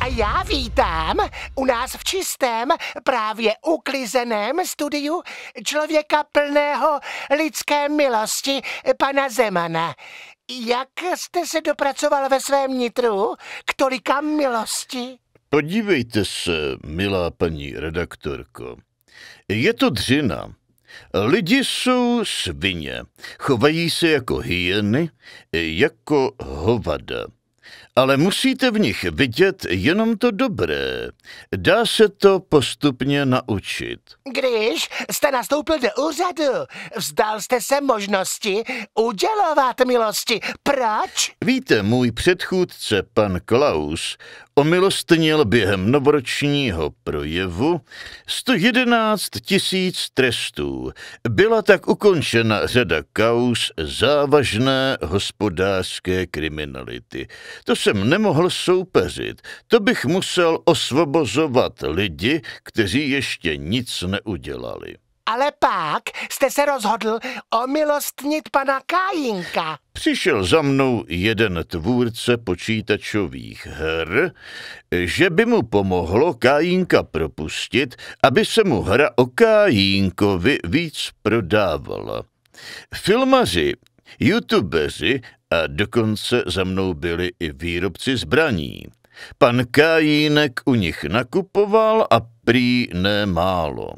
A já vítám u nás v čistém, právě uklizeném studiu člověka plného lidské milosti, pana Zemana. Jak jste se dopracoval ve svém nitru k tolika milosti? Podívejte se, milá paní redaktorko. Je to dřina, Lidi jsou svině, chovají se jako hyeny, jako hovada ale musíte v nich vidět jenom to dobré. Dá se to postupně naučit. Když jste nastoupil do úřadu, vzdal jste se možnosti udělovat milosti. Proč? Víte, můj předchůdce, pan Klaus, omilostnil během novoročního projevu 111 tisíc trestů. Byla tak ukončena řada kaus závažné hospodářské kriminality. To jsem nemohl soupeřit, to bych musel osvobozovat lidi, kteří ještě nic neudělali. Ale pak jste se rozhodl omilostnit pana Kájinka. Přišel za mnou jeden tvůrce počítačových her, že by mu pomohlo Kájinka propustit, aby se mu hra o Kájinkovi víc prodávala. Filmaři, youtubeři a dokonce za mnou byli i výrobci zbraní. Pan Kajínek u nich nakupoval a prý nemálo.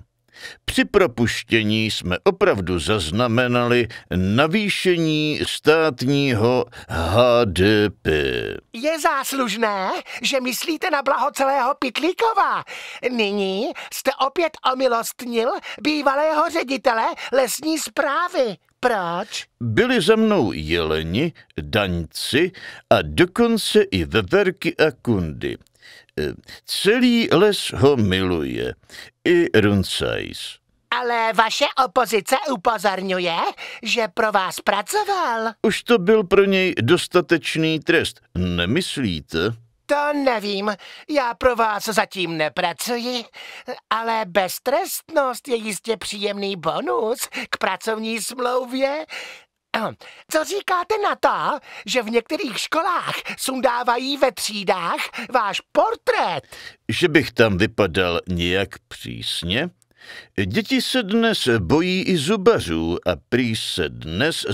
Při propuštění jsme opravdu zaznamenali navýšení státního HDP. Je záslužné, že myslíte na blaho celého Pitlíkova. Nyní jste opět omilostnil bývalého ředitele lesní zprávy. Práč? Byli za mnou jeleni, daňci a dokonce i veverky a kundy. E, celý les ho miluje, i Runcajs. Ale vaše opozice upozorňuje, že pro vás pracoval. Už to byl pro něj dostatečný trest, nemyslíte? To nevím, já pro vás zatím nepracuji, ale beztrestnost je jistě příjemný bonus k pracovní smlouvě. Co říkáte na to, že v některých školách sundávají ve třídách váš portrét? Že bych tam vypadal nějak přísně? Děti se dnes bojí i zubařů a prý se dnes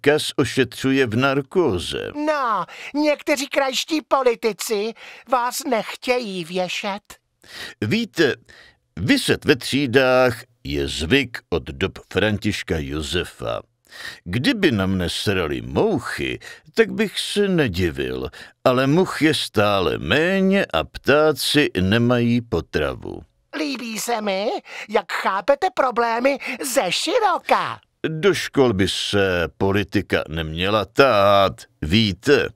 kas ošetřuje v narkóze. No, někteří krajští politici vás nechtějí věšet. Víte, vyset ve třídách je zvyk od dob Františka Josefa. Kdyby na mne srali mouchy, tak bych se nedivil, ale much je stále méně a ptáci nemají potravu se mi, jak chápete problémy ze široka. Do škol by se politika neměla tát, víte.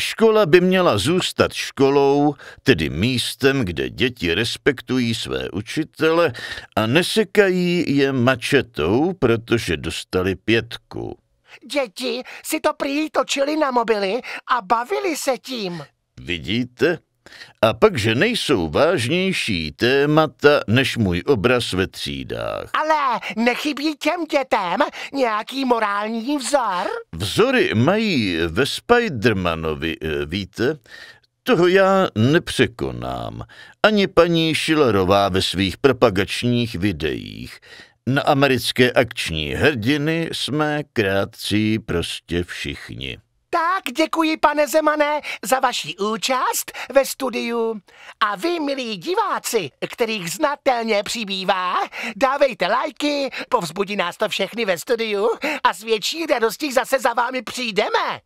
Škola by měla zůstat školou, tedy místem, kde děti respektují své učitele a nesekají je mačetou, protože dostali pětku. Děti si to prý točili na mobily a bavili se tím. Vidíte? A pak, že nejsou vážnější témata než můj obraz ve třídách. Ale nechybí těm dětem nějaký morální vzor? Vzory mají ve Spidermanovi, e, víte? Toho já nepřekonám. Ani paní Schillerová ve svých propagačních videích. Na americké akční hrdiny jsme krátcí prostě všichni. Tak děkuji, pane Zemané, za vaši účast ve studiu. A vy, milí diváci, kterých znatelně přibývá, dávejte lajky, povzbudí nás to všechny ve studiu a s větší radostí zase za vámi přijdeme.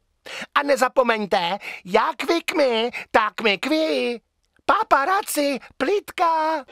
A nezapomeňte, jak vy k my, tak my k vy. Paparaci, plitka.